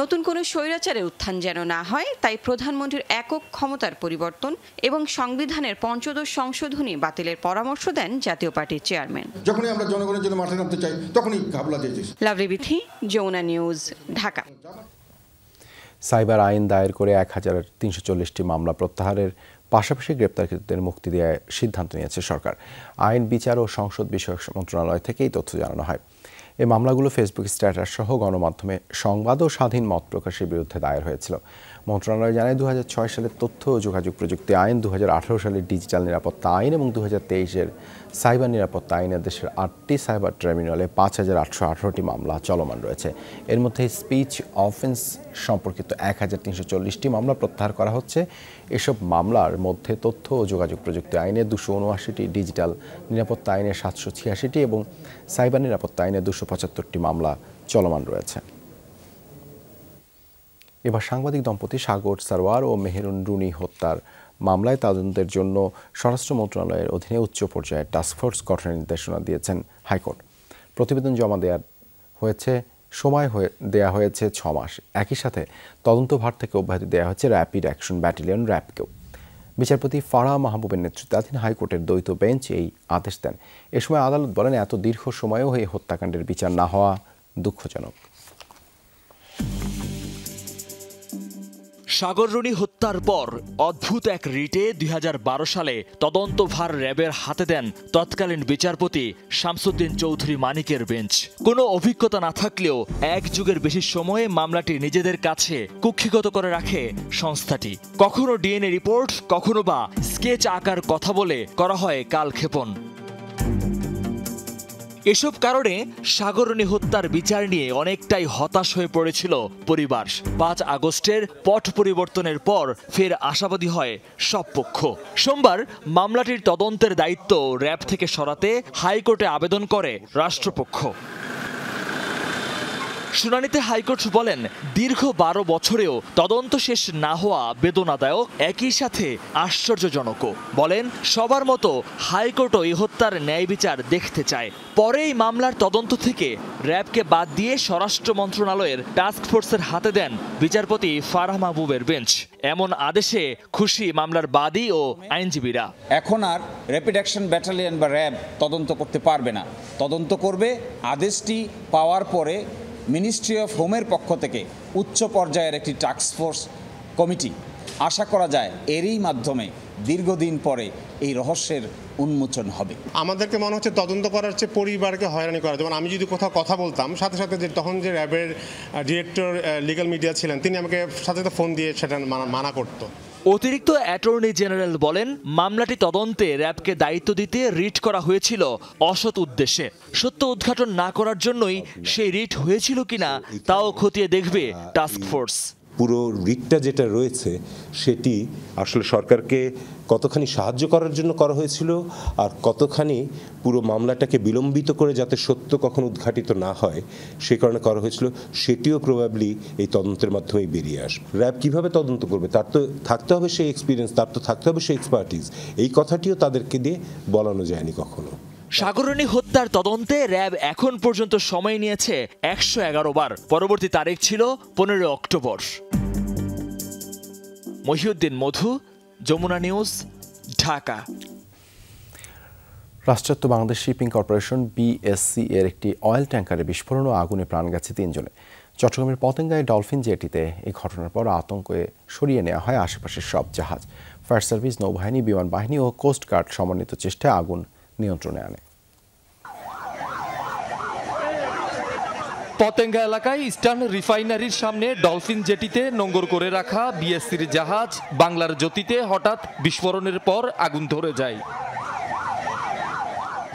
নতুন কোনো স্বৈরাচারের উত্থান যেন না হয় তাই প্রধানমন্ত্রীর একক ক্ষমতার পরিবর্তন এবং সংবিধানের পঞ্চদশ সংশোধনী বাতিলের পরামর্শ দেন জাতীয় পার্টির চেয়ারম্যান যখনই আমরা জনগণের জন্য মাঠে নামতে চাই তখনই ঘাবলা দিয়ে লাভলি বিথি যমুনা নিউজ ঢাকা সাইবার আইন দায়ের করে এক হাজার তিনশো চল্লিশটি মামলা প্রত্যাহারের পাশাপাশি গ্রেপ্তারকৃতদের মুক্তি দেওয়ার সিদ্ধান্ত নিয়েছে সরকার আইন বিচার ও সংসদ বিষয়ক মন্ত্রণালয় থেকে এই তথ্য জানানো হয় এই মামলাগুলো ফেসবুক স্ট্যাটাস সহ গণমাধ্যমে সংবাদ ও স্বাধীন মত প্রকাশের বিরুদ্ধে দায়ের হয়েছিল মন্ত্রণালয় জানায় দু সালের তথ্য ও যোগাযোগ প্রযুক্তি আইন দু সালের ডিজিটাল নিরাপত্তা আইন এবং দু হাজার সাইবার নিরাপত্তা আইনে দেশের আটটি সাইবার ট্রাইব্যুনালে পাঁচ হাজার আটশো আঠারোটি মামলা চলমান রয়েছে এর মধ্যে স্পিচ অফেন্স সম্পর্কিত এক হাজার তিনশো চল্লিশটি মামলা প্রত্যাহার করা হচ্ছে এসব মামলার মধ্যে তথ্য ও যোগাযোগ প্রযুক্তি আইনে দুশো উনআশিটি ডিজিটাল নিরাপত্তা আইনে সাতশো ছিয়াশিটি এবং সাইবার নিরাপত্তা আইনে দুশো পঁচাত্তরটি মামলা চলমান রয়েছে এবার সাংবাদিক দম্পতি সাগর সারওয়ার ও মেহেরুন রুনি হত্যার মামলায় তদন্তের জন্য স্বরাষ্ট্র মন্ত্রণালয়ের অধীনে উচ্চ পর্যায়ে টাস্কফোর্স গঠনের নির্দেশনা দিয়েছেন হাইকোর্ট প্রতিবেদন জমা দেওয়ার হয়েছে সময় হয়ে দেওয়া হয়েছে ছ মাস একই সাথে তদন্তভার থেকে অব্যাহতি দেওয়া হয়েছে র্যাপিড অ্যাকশন ব্যাটালিয়ন র্যাপকেও বিচারপতি ফারা মাহবুবের নেতৃত্বাধীন হাইকোর্টের দ্বৈত বেঞ্চ এই আদেশ দেন এ সময় আদালত বলেন এত দীর্ঘ সময়েও এই হত্যাকাণ্ডের বিচার না হওয়া দুঃখজনক সাগররণী হত্যার পর অদ্ভুত এক রিটে দুই সালে তদন্তভার র্যাবের হাতে দেন তৎকালীন বিচারপতি শামসুদ্দিন চৌধুরী মানিকের বেঞ্চ কোনো অভিজ্ঞতা না থাকলেও এক যুগের বেশি সময়ে মামলাটি নিজেদের কাছে কুক্ষিগত করে রাখে সংস্থাটি কখনো ডিএনএ রিপোর্ট কখনো বা স্কেচ আকার কথা বলে করা হয় কালক্ষেপণ এসব কারণে সাগরণী হত্যার বিচার নিয়ে অনেকটাই হতাশ হয়ে পড়েছিল পরিবার পাঁচ আগস্টের পট পরিবর্তনের পর ফের আশাবাদী হয় সব পক্ষ সোমবার মামলাটির তদন্তের দায়িত্ব র্যাব থেকে সরাতে হাইকোর্টে আবেদন করে রাষ্ট্রপক্ষ শুনানিতে হাইকোর্ট বলেন দীর্ঘ বারো বছরেও তদন্ত শেষ না হওয়া বেদনাদায়ক একই সাথে আশ্চর্যজনকও বলেন সবার মতো হাইকোর্টও এই হত্যার ন্যায় বিচার দেখতে চায় পরে এই মামলার তদন্ত থেকে র্যাবকে বাদ দিয়ে স্বরাষ্ট্র মন্ত্রণালয়ের টাস্কফোর্সের হাতে দেন বিচারপতি ফারাহ মাহবুবের বেঞ্চ এমন আদেশে খুশি মামলার বাদী ও আইনজীবীরা এখন আর র্যাপিড অ্যাকশন ব্যাটালিয়ন বা র্যাব তদন্ত করতে পারবে না তদন্ত করবে আদেশটি পাওয়ার পরে মিনিস্ট্রি অফ হোমের পক্ষ থেকে উচ্চ পর্যায়ের একটি টাস্কফোর্স কমিটি আশা করা যায় এরই মাধ্যমে দীর্ঘদিন পরে এই রহস্যের উন্মোচন হবে আমাদেরকে মনে হচ্ছে তদন্ত করার চেয়ে পরিবারকে হয়রানি করা যেমন আমি যদি কোথাও কথা বলতাম সাথে সাথে যে তখন যে র্যাবের ডিরেক্টর লিগাল মিডিয়া ছিলেন তিনি আমাকে সাথে সাথে ফোন দিয়ে সেটা মানা করতো অতিরিক্ত অ্যাটর্নি জেনারেল বলেন মামলাটি তদন্তে র্যাবকে দায়িত্ব দিতে রিট করা হয়েছিল অসৎ উদ্দেশ্যে সত্য উদ্ঘাটন না করার জন্যই সেই রিট হয়েছিল কিনা তাও খতিয়ে দেখবে টাস্কফোর্স পুরো রিটটা যেটা রয়েছে সেটি আসলে সরকারকে কতখানি সাহায্য করার জন্য করা হয়েছিল আর কতখানি পুরো মামলাটাকে বিলম্বিত করে যাতে সত্য কখন উদ্ঘাটিত না হয় সে কারণে করা হয়েছিল সেটিও প্রবাবলি এই তদন্তের মাধ্যমেই বেরিয়ে আসবে র্যাব কীভাবে তদন্ত করবে তার তো থাকতে হবে সেই এক্সপিরিয়েন্স তার তো থাকতে হবে সেই এক্সপার্টিস এই কথাটিও তাদেরকে দিয়ে বলানো যায়নি কখনো সাগরণী হত্যার তদন্তে র্যাব এখন পর্যন্ত সময় নিয়েছে একশো এগারো বার পরবর্তী তারিখ ছিল পনেরো অক্টোবর মহিউদ্দিন মধু যমুনা নিউজ ঢাকা রাষ্ট্রায়ত্ত বাংলাদেশ শিপিং কর্পোরেশন বিএসসি এর একটি অয়েল ট্যাঙ্কারে বিস্ফোরণ ও আগুনে প্রাণ গেছে তিনজনে চট্টগ্রামের পতেঙ্গায় ডলফিন জেটিতে এই ঘটনার পর আতঙ্কে সরিয়ে নেওয়া হয় আশেপাশের সব জাহাজ ফায়ার সার্ভিস নৌবাহিনী বিমান বাহিনী ও কোস্টগার্ড সমন্বিত চেষ্টায় আগুন নিয়ন্ত্রণে আনে পতেঙ্গা এলাকায় ইস্টার্ন রিফাইনারির সামনে ডলফিন জেটিতে নোঙ্গর করে রাখা বিএসসির জাহাজ বাংলার জ্যোতিতে হঠাৎ বিস্ফোরণের পর আগুন ধরে যায়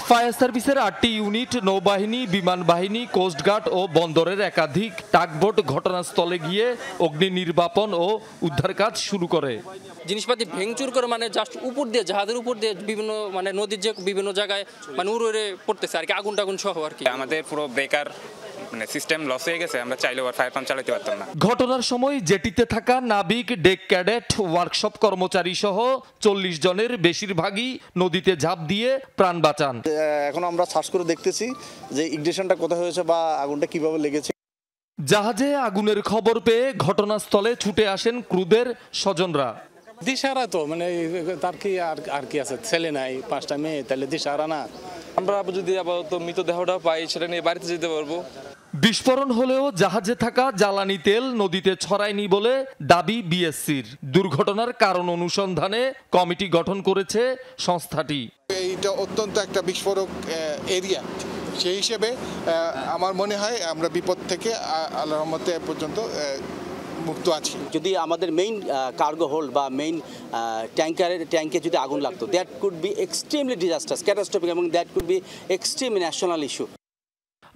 ফায়ার সার্ভিসের আটটি ইউনিট নৌবাহিনী বিমান বাহিনী কোস্টগার্ড ও বন্দরের একাধিক টাকবোট ঘটনাস্থলে গিয়ে অগ্নি নির্বাপন ও উদ্ধার কাজ শুরু করে জিনিসপাতি ভেঙচুর করে মানে জাস্ট উপর দিয়ে জাহাজের উপর দিয়ে বিভিন্ন মানে নদীর যে বিভিন্ন জায়গায় মানে উড়ে পড়তেছে আর কি আগুন টাগুন সহ আর কি আমাদের পুরো ব্রেকার মানে সিস্টেম লস হয়ে গেছে আমরা চাইলে ওভার ফায়ার পাম্প চালাতে পারতাম না ঘটনার সময় জেটিতে থাকা নাবিক ডেক ক্যাডেট ওয়ার্কশপ কর্মচারী সহ চল্লিশ জনের বেশিরভাগই নদীতে ঝাঁপ দিয়ে প্রাণ বাঁচান এখন আমরা সার্চ করে দেখতেছি যে ইগনিশনটা কোথায় হয়েছে বা আগুনটা কিভাবে লেগেছে জাহাজে আগুনের খবর পেয়ে ঘটনাস্থলে ছুটে আসেন ক্রুদের স্বজনরা দিশারা তো মানে তার কি আর আর কি আছে ছেলে নাই পাঁচটা মেয়ে তাহলে দিশারা না আমরা যদি আবার তো মৃতদেহটা পাই সেটা নিয়ে বাড়িতে যেতে পারবো বিস্ফোরণ হলেও জাহাজে থাকা জ্বালানি তেল নদীতে ছড়ায়নি বলে দাবি বিএসসির দুর্ঘটনার কারণ অনুসন্ধানে কমিটি গঠন করেছে সংস্থাটি এইটা অত্যন্ত একটা বিস্ফোরক এরিয়া সেই হিসেবে আমার মনে হয় আমরা বিপদ থেকে আল্লাহ পর্যন্ত মুক্ত আছি যদি আমাদের মেইন কার্গো হোল্ড বা মেইন ট্যাঙ্কারের ট্যাঙ্কে যদি আগুন লাগতো that could be extremely disasters catastrophic এবং that could be extreme national issue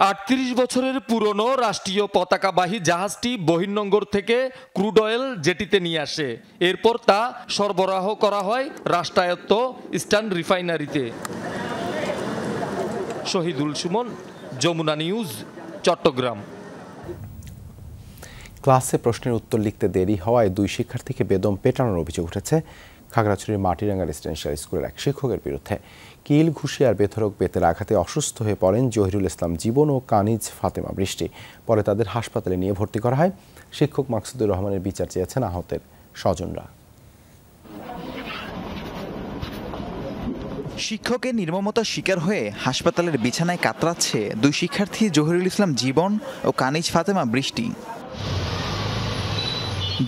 আটত্রিশ বছরের পুরনো রাষ্ট্রীয় পতাকাবাহী জাহাজটি বহির্নঙ্গর থেকে ক্রুড অয়েল জেটিতে নিয়ে আসে এরপর তা সরবরাহ করা হয় রাষ্ট্রায়ত্ত ইস্টার্ন রিফাইনারিতে শহীদুল সুমন যমুনা নিউজ চট্টগ্রাম ক্লাসে প্রশ্নের উত্তর লিখতে দেরি হওয়ায় দুই শিক্ষার্থীকে বেদম পেটানোর অভিযোগ উঠেছে খাগড়াছড়ির মাটিরাঙ্গা রেসিডেন্সিয়াল স্কুলের এক শিক্ষকের বিরুদ্ধে কিল ঘুষিয়ার বেথরক বেতের আঘাতে অসুস্থ হয়ে পড়েন জহিরুল ইসলাম জীবন ও কানিজ ফাতেমা বৃষ্টি পরে তাদের হাসপাতালে নিয়ে ভর্তি করা হয় শিক্ষক মাকসুদুর রহমানের বিচার চেয়েছেন আহতের স্বজনরা শিক্ষকের নির্মমতার শিকার হয়ে হাসপাতালের বিছানায় কাতরাচ্ছে দুই শিক্ষার্থী জহিরুল ইসলাম জীবন ও কানিজ ফাতেমা বৃষ্টি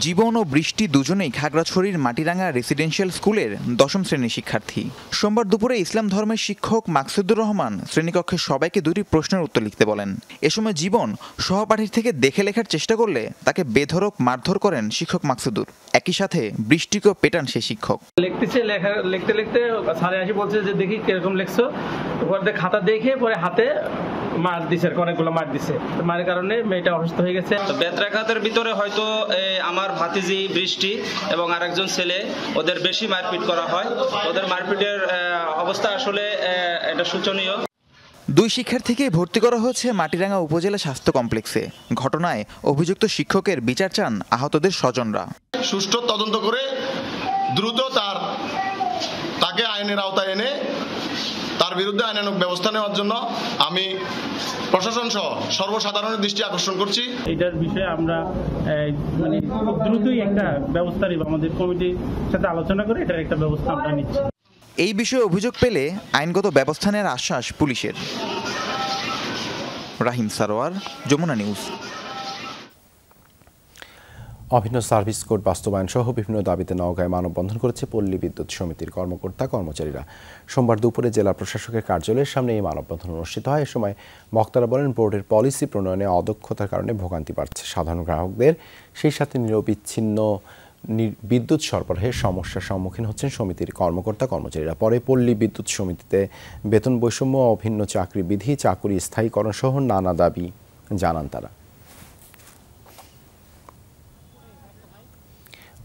জীবন ও বৃষ্টি দুজনেই খাগড়াছড়ির মাটিরাঙ্গা রেসিডেন্সিয়াল স্কুলের দশম শ্রেণীর শিক্ষার্থী সোমবার দুপুরে ইসলাম ধর্মের শিক্ষক মাকসুদুর রহমান শ্রেণীকক্ষে সবাইকে দুটি প্রশ্নের উত্তর লিখতে বলেন এ সময় জীবন সহপাঠীর থেকে দেখে লেখার চেষ্টা করলে তাকে বেধরক মারধর করেন শিক্ষক মাকসুদুর একই সাথে বৃষ্টিকেও পেটান সে শিক্ষক লিখতেছে লেখা লিখতে লিখতে সাড়ে আসি বলছে যে দেখি কিরকম লিখছো খাতা দেখে পরে হাতে মার দিছে অনেকগুলো মার দিছে মার কারণে মেয়েটা অসুস্থ হয়ে গেছে তো ভিতরে হয়তো আমার ভাতিজি বৃষ্টি এবং আরেকজন ছেলে ওদের বেশি মারপিট করা হয় ওদের মারপিটের অবস্থা আসলে এটা শোচনীয় দুই শিক্ষার্থীকে ভর্তি করা হয়েছে মাটিরাঙ্গা উপজেলা স্বাস্থ্য কমপ্লেক্সে ঘটনায় অভিযুক্ত শিক্ষকের বিচার চান আহতদের স্বজনরা সুষ্ঠু তদন্ত করে দ্রুত তার তাকে আইনের আওতায় এনে বিরুদ্ধে আইনানুক ব্যবস্থা নেওয়ার জন্য আমি প্রশাসন সহ সর্বসাধারণের দৃষ্টি আকর্ষণ করছি এটার বিষয়ে আমরা মানে দ্রুতই একটা ব্যবস্থা নিব আমাদের কমিটির সাথে আলোচনা করে এটার একটা ব্যবস্থা আমরা নিচ্ছি এই বিষয়ে অভিযোগ পেলে আইনগত ব্যবস্থা নেওয়ার আশ্বাস পুলিশের রাহিম সারোয়ার যমুনা নিউজ অভিন্ন সার্ভিস কোড বাস্তবায়ন সহ বিভিন্ন দাবিতে নওগাঁয় মানববন্ধন করেছে পল্লী বিদ্যুৎ সমিতির কর্মকর্তা কর্মচারীরা সোমবার দুপুরে জেলা প্রশাসকের কার্যালয়ের সামনে এই মানববন্ধন অনুষ্ঠিত হয় এ সময় বক্তারা বলেন বোর্ডের পলিসি প্রণয়নে অদক্ষতার কারণে ভোগান্তি বাড়ছে সাধারণ গ্রাহকদের সেই সাথে নিরবিচ্ছিন্ন বিদ্যুৎ সরবরাহের সমস্যার সম্মুখীন হচ্ছেন সমিতির কর্মকর্তা কর্মচারীরা পরে পল্লী বিদ্যুৎ সমিতিতে বেতন বৈষম্য অভিন্ন চাকরি বিধি চাকুরি স্থায়ীকরণ সহ নানা দাবি জানান তারা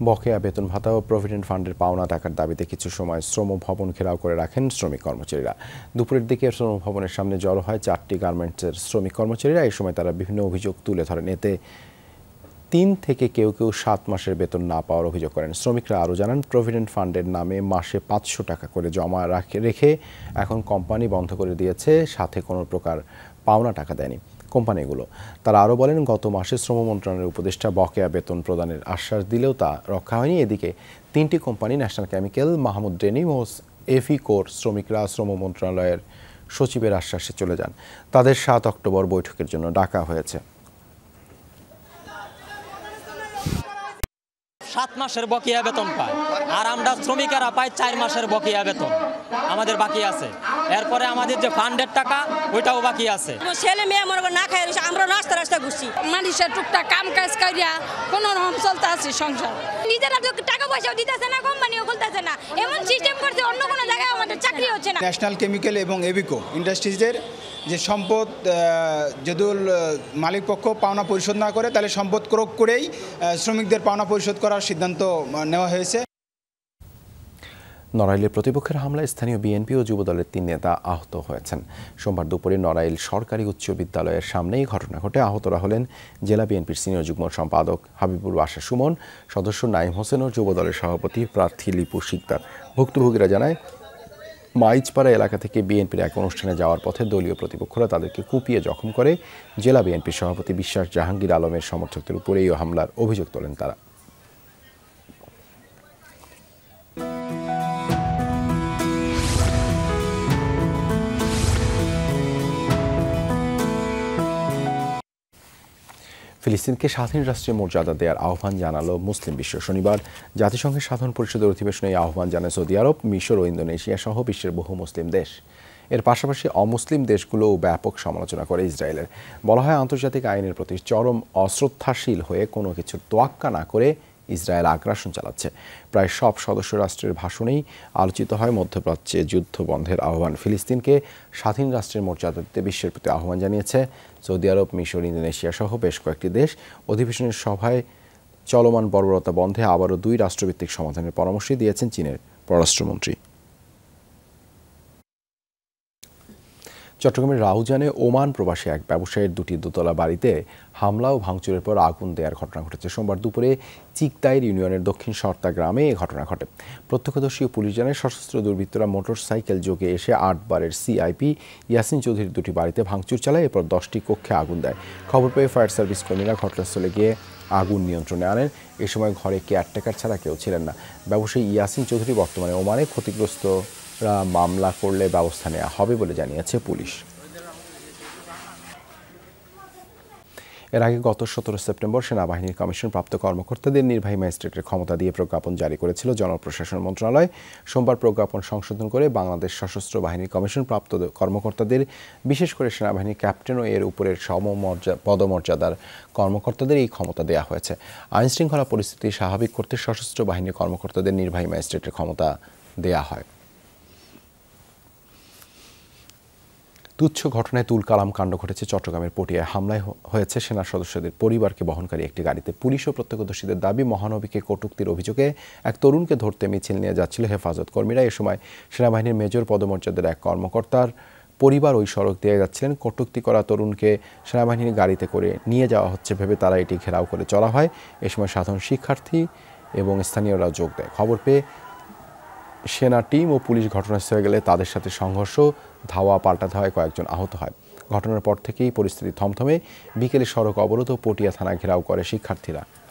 বকেয়া বেতন ভাতা ও প্রভিডেন্ট ফান্ডের পাওনা টাকার দাবিতে কিছু সময় শ্রম ভবন ঘেরাও করে রাখেন শ্রমিক কর্মচারীরা দুপুরের দিকে শ্রম ভবনের সামনে জড়ো হয় চারটি গার্মেন্টসের শ্রমিক কর্মচারীরা এই সময় তারা বিভিন্ন অভিযোগ তুলে ধরেন এতে তিন থেকে কেউ কেউ সাত মাসের বেতন না পাওয়ার অভিযোগ করেন শ্রমিকরা আরও জানান প্রভিডেন্ট ফান্ডের নামে মাসে পাঁচশো টাকা করে জমা রেখে এখন কোম্পানি বন্ধ করে দিয়েছে সাথে কোনো প্রকার পাওনা টাকা দেয়নি কোম্পানিগুলো তারা আরও বলেন গত মাসে শ্রম মন্ত্রণালয়ের উপদেষ্টা বকেয়া বেতন প্রদানের আশ্বাস দিলেও তা রক্ষা হয়নি এদিকে তিনটি company national chemical Mahmud Denim ও এফি কোর শ্রমিকরা শ্রম মন্ত্রণালয়ের সচিবের আশ্বাসে চলে যান তাদের সাত অক্টোবর বৈঠকের জন্য ডাকা হয়েছে সাত মাসের বকেয়া বেতন পায় আর আমরা শ্রমিকেরা পায় চার মাসের বকেয়া বেতন আমাদের বাকি আছে এরপরে আমাদের যে ফান্ডের টাকা ওইটাও বাকি আছে ছেলে মেয়ে মনে না খাই আমরা নাস্তা রাস্তা ঘুরছি মানুষের টুকটা কাম কাজ করিয়া কোনো রকম চলতে আছে সংসার নিজেরা তো টাকা পয়সাও দিতেছে না কোম্পানিও খুলতেছে না এমন সিস্টেম করছে অন্য কোনো জায়গায় আমাদের চাকরি হচ্ছে না ন্যাশনাল কেমিক্যাল এবং এবিকো ইন্ডাস্ট্রিজের যে সম্পদ যদি মালিকপক্ষ পাওনা পরিশোধ না করে তাহলে সম্পদ ক্রোক করেই শ্রমিকদের পাওনা পরিশোধ করার সিদ্ধান্ত নেওয়া হয়েছে নড়াইলে প্রতিপক্ষের হামলায় স্থানীয় বিএনপি ও যুবদলের তিন নেতা আহত হয়েছেন সোমবার দুপুরে নড়াইল সরকারি উচ্চ বিদ্যালয়ের সামনেই ঘটনা ঘটে আহতরা হলেন জেলা বিএনপির সিনিয়র যুগ্ম সম্পাদক হাবিবুর বাসা সুমন সদস্য নাইম হোসেন ও যুবদলের সভাপতি প্রার্থী লিপু শিকদার ভুক্তভোগীরা জানায় মাইজপাড়া এলাকা থেকে বিএনপির এক অনুষ্ঠানে যাওয়ার পথে দলীয় প্রতিপক্ষরা তাদেরকে কুপিয়ে জখম করে জেলা বিএনপির সভাপতি বিশ্বাস জাহাঙ্গীর আলমের সমর্থকদের উপরেই হামলার অভিযোগ তোলেন তারা ফিলিস্তিনকে স্বাধীন রাষ্ট্রের মর্যাদা দেওয়ার আহ্বান জানালো মুসলিম বিশ্ব শনিবার জাতিসংঘের সাধারণ পরিষদের অধিবেশনে এই আহ্বান জানায় সৌদি আরব মিশর ও ইন্দোনেশিয়া সহ বিশ্বের বহু মুসলিম দেশ এর পাশাপাশি অমুসলিম দেশগুলোও ব্যাপক সমালোচনা করে ইসরায়েলের বলা হয় আন্তর্জাতিক আইনের প্রতি চরম অশ্রদ্ধাশীল হয়ে কোনো কিছু তোয়াক্কা না করে ইসরায়েল আগ্রাসন চালাচ্ছে প্রায় সব সদস্য রাষ্ট্রের ভাষণেই আলোচিত হয় মধ্যপ্রাচ্যে যুদ্ধ বন্ধের আহ্বান ফিলিস্তিনকে স্বাধীন রাষ্ট্রের মর্যাদা দিতে বিশ্বের প্রতি আহ্বান জানিয়েছে সৌদি আরব মিশর ইন্দোনেশিয়া সহ বেশ কয়েকটি দেশ অধিবেশনের সভায় চলমান বর্বরতা বন্ধে আবারও দুই রাষ্ট্রভিত্তিক সমাধানের পরামর্শ দিয়েছেন চীনের পররাষ্ট্রমন্ত্রী চট্টগ্রামের রাউজানে ওমান প্রবাসী এক ব্যবসায়ীর দুটি দোতলা বাড়িতে হামলা ও ভাঙচুরের পর আগুন দেওয়ার ঘটনা ঘটেছে সোমবার দুপুরে চিকতাইর ইউনিয়নের দক্ষিণ সর্তা গ্রামে এই ঘটনা ঘটে প্রত্যক্ষদর্শী পুলিশ জানায় সশস্ত্র দুর্বৃত্তরা মোটরসাইকেল যোগে এসে আটবারের সিআইপি ইয়াসিন চৌধুরীর দুটি বাড়িতে ভাঙচুর চালায় এরপর দশটি কক্ষে আগুন দেয় খবর পেয়ে ফায়ার সার্ভিস কর্মীরা ঘটনাস্থলে গিয়ে আগুন নিয়ন্ত্রণে আনেন এ সময় ঘরে কেয়ারটেকার ছাড়া কেউ ছিলেন না ব্যবসায়ী ইয়াসিন চৌধুরী বর্তমানে ওমানে ক্ষতিগ্রস্ত মামলা করলে ব্যবস্থা নেওয়া হবে বলে জানিয়েছে পুলিশ এর আগে গত সতেরো সেপ্টেম্বর সেনাবাহিনীর কমিশন প্রাপ্ত কর্মকর্তাদের নির্বাহী ম্যাজিস্ট্রেটের ক্ষমতা দিয়ে প্রজ্ঞাপন জারি করেছিল জনপ্রশাসন মন্ত্রণালয় সোমবার প্রজ্ঞাপন সংশোধন করে বাংলাদেশ সশস্ত্র বাহিনীর কমিশন প্রাপ্ত কর্মকর্তাদের বিশেষ করে সেনাবাহিনীর ক্যাপ্টেন ও এর উপরের সমমর্যা পদমর্যাদার কর্মকর্তাদের এই ক্ষমতা দেওয়া হয়েছে আইনশৃঙ্খলা পরিস্থিতি স্বাভাবিক করতে সশস্ত্র বাহিনীর কর্মকর্তাদের নির্বাহী ম্যাজিস্ট্রেটের ক্ষমতা দেওয়া হয় তুচ্ছ ঘটনায় তুল কালাম কাণ্ড ঘটেছে চট্টগ্রামের পটিয়ায় হামলায় হয়েছে সেনা সদস্যদের পরিবারকে বহনকারী একটি গাড়িতে পুলিশ ও প্রত্যক্ষদর্শীদের দাবি মহানবীকে কটুক্তির অভিযোগে এক তরুণকে ধরতে মিছিল নিয়ে যাচ্ছিল হেফাজত কর্মীরা এ সময় সেনাবাহিনীর মেজর পদমর্যাদার এক কর্মকর্তার পরিবার ওই সড়ক দিয়ে যাচ্ছিলেন কটুক্তি করা তরুণকে সেনাবাহিনীর গাড়িতে করে নিয়ে যাওয়া হচ্ছে ভেবে তারা এটি ঘেরাও করে চলা হয় এ সময় সাধারণ শিক্ষার্থী এবং স্থানীয়রা যোগ দেয় খবর পেয়ে সেনা টিম ও পুলিশ ঘটনাস্থলে গেলে তাদের সাথে সংঘর্ষ ধাওয়া পাল্টাতে হয় কয়েকজন আহত হয় ঘটনার পর থেকেই পরিস্থিতি থমথমে বিকেলে সড়ক অবরোধ ও পটিয়া থানা ঘেরাও করে শিক্ষার্থীরা